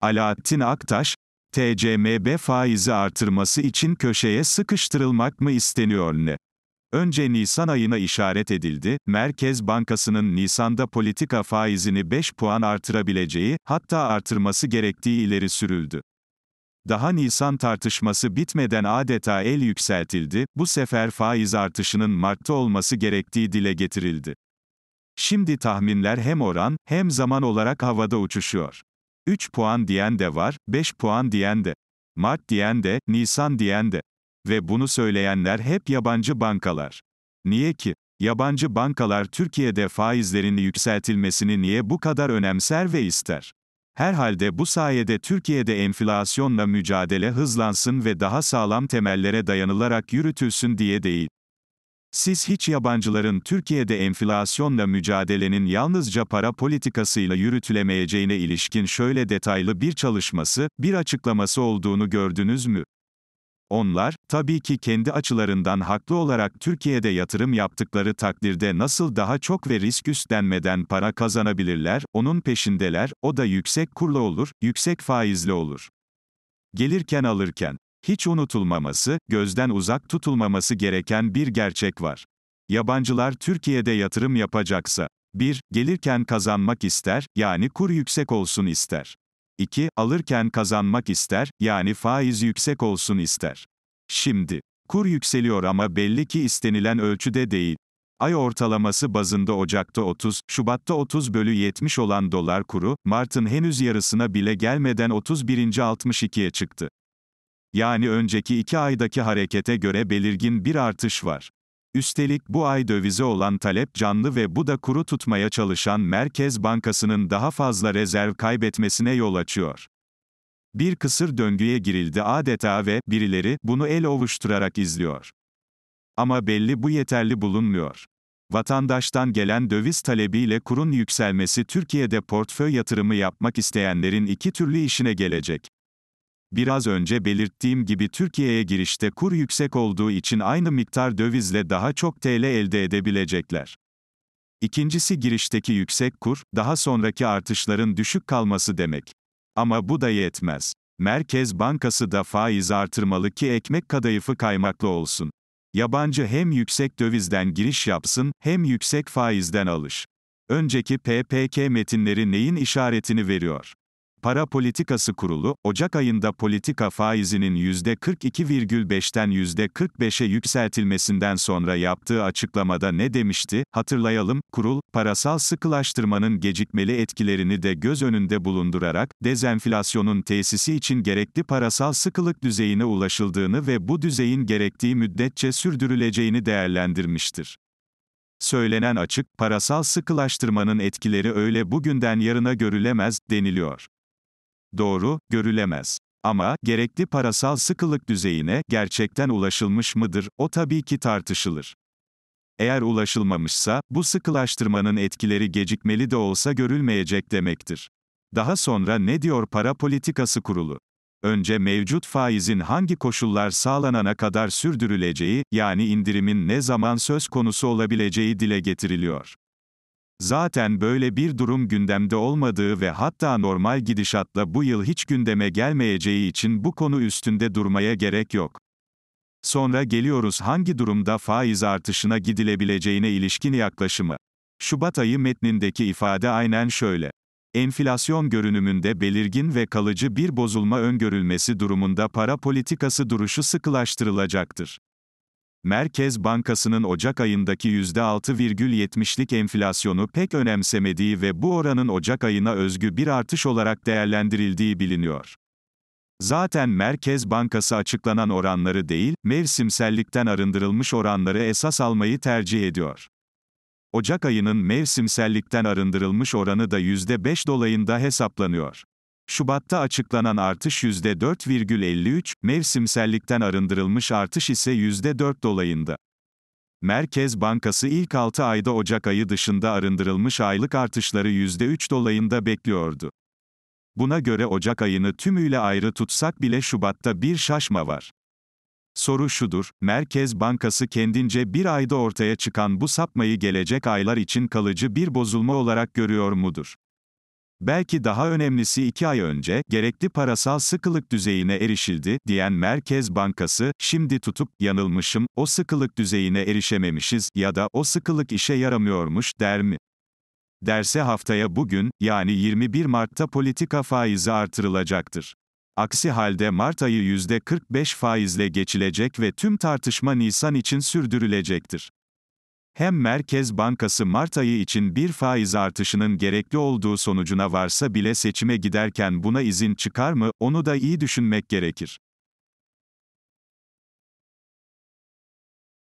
Alaaddin Aktaş, TCMB faizi artırması için köşeye sıkıştırılmak mı isteniyor ne? Önce Nisan ayına işaret edildi, Merkez Bankası'nın Nisan'da politika faizini 5 puan artırabileceği, hatta artırması gerektiği ileri sürüldü. Daha Nisan tartışması bitmeden adeta el yükseltildi, bu sefer faiz artışının Mart'ta olması gerektiği dile getirildi. Şimdi tahminler hem oran, hem zaman olarak havada uçuşuyor. 3 puan diyen de var, 5 puan diyen de. Mart diyen de, Nisan diyen de. Ve bunu söyleyenler hep yabancı bankalar. Niye ki? Yabancı bankalar Türkiye'de faizlerin yükseltilmesini niye bu kadar önemser ve ister? Herhalde bu sayede Türkiye'de enflasyonla mücadele hızlansın ve daha sağlam temellere dayanılarak yürütülsün diye değil. Siz hiç yabancıların Türkiye'de enflasyonla mücadelenin yalnızca para politikasıyla yürütülemeyeceğine ilişkin şöyle detaylı bir çalışması, bir açıklaması olduğunu gördünüz mü? Onlar, tabii ki kendi açılarından haklı olarak Türkiye'de yatırım yaptıkları takdirde nasıl daha çok ve risk üstlenmeden para kazanabilirler, onun peşindeler, o da yüksek kurlu olur, yüksek faizli olur. Gelirken alırken, hiç unutulmaması, gözden uzak tutulmaması gereken bir gerçek var. Yabancılar Türkiye'de yatırım yapacaksa, 1. Gelirken kazanmak ister, yani kur yüksek olsun ister. 2. Alırken kazanmak ister, yani faiz yüksek olsun ister. Şimdi, kur yükseliyor ama belli ki istenilen ölçüde değil. Ay ortalaması bazında Ocak'ta 30, Şubat'ta 30 bölü 70 olan dolar kuru, Mart'ın henüz yarısına bile gelmeden 31. 62'ye çıktı yani önceki iki aydaki harekete göre belirgin bir artış var. Üstelik bu ay dövize olan talep canlı ve bu da kuru tutmaya çalışan Merkez Bankası'nın daha fazla rezerv kaybetmesine yol açıyor. Bir kısır döngüye girildi adeta ve birileri bunu el ovuşturarak izliyor. Ama belli bu yeterli bulunmuyor. Vatandaştan gelen döviz talebiyle kurun yükselmesi Türkiye'de portföy yatırımı yapmak isteyenlerin iki türlü işine gelecek. Biraz önce belirttiğim gibi Türkiye'ye girişte kur yüksek olduğu için aynı miktar dövizle daha çok TL elde edebilecekler. İkincisi girişteki yüksek kur, daha sonraki artışların düşük kalması demek. Ama bu da yetmez. Merkez Bankası da faiz artırmalı ki ekmek kadayıfı kaymaklı olsun. Yabancı hem yüksek dövizden giriş yapsın, hem yüksek faizden alış. Önceki PPK metinleri neyin işaretini veriyor? Para Politikası Kurulu, Ocak ayında politika faizinin %42,5'ten %45'e yükseltilmesinden sonra yaptığı açıklamada ne demişti? Hatırlayalım, kurul, parasal sıkılaştırmanın gecikmeli etkilerini de göz önünde bulundurarak, dezenflasyonun tesisi için gerekli parasal sıkılık düzeyine ulaşıldığını ve bu düzeyin gerektiği müddetçe sürdürüleceğini değerlendirmiştir. Söylenen açık, parasal sıkılaştırmanın etkileri öyle bugünden yarına görülemez, deniliyor doğru görülemez. Ama gerekli parasal sıkılık düzeyine gerçekten ulaşılmış mıdır? O tabii ki tartışılır. Eğer ulaşılmamışsa bu sıkılaştırmanın etkileri gecikmeli de olsa görülmeyecek demektir. Daha sonra ne diyor para politikası kurulu? Önce mevcut faizin hangi koşullar sağlanana kadar sürdürüleceği, yani indirimin ne zaman söz konusu olabileceği dile getiriliyor. Zaten böyle bir durum gündemde olmadığı ve hatta normal gidişatla bu yıl hiç gündeme gelmeyeceği için bu konu üstünde durmaya gerek yok. Sonra geliyoruz hangi durumda faiz artışına gidilebileceğine ilişkin yaklaşımı. Şubat ayı metnindeki ifade aynen şöyle. Enflasyon görünümünde belirgin ve kalıcı bir bozulma öngörülmesi durumunda para politikası duruşu sıkılaştırılacaktır. Merkez Bankası'nın Ocak ayındaki %6,70'lik enflasyonu pek önemsemediği ve bu oranın Ocak ayına özgü bir artış olarak değerlendirildiği biliniyor. Zaten Merkez Bankası açıklanan oranları değil, mevsimsellikten arındırılmış oranları esas almayı tercih ediyor. Ocak ayının mevsimsellikten arındırılmış oranı da %5 dolayında hesaplanıyor. Şubat'ta açıklanan artış %4,53, mevsimsellikten arındırılmış artış ise %4 dolayında. Merkez Bankası ilk 6 ayda Ocak ayı dışında arındırılmış aylık artışları %3 dolayında bekliyordu. Buna göre Ocak ayını tümüyle ayrı tutsak bile Şubat'ta bir şaşma var. Soru şudur, Merkez Bankası kendince bir ayda ortaya çıkan bu sapmayı gelecek aylar için kalıcı bir bozulma olarak görüyor mudur? Belki daha önemlisi iki ay önce, gerekli parasal sıkılık düzeyine erişildi, diyen Merkez Bankası, şimdi tutup, yanılmışım, o sıkılık düzeyine erişememişiz ya da o sıkılık işe yaramıyormuş der mi? Derse haftaya bugün, yani 21 Mart'ta politika faizi artırılacaktır. Aksi halde Mart ayı %45 faizle geçilecek ve tüm tartışma Nisan için sürdürülecektir. Hem Merkez Bankası Mart ayı için bir faiz artışının gerekli olduğu sonucuna varsa bile seçime giderken buna izin çıkar mı, onu da iyi düşünmek gerekir.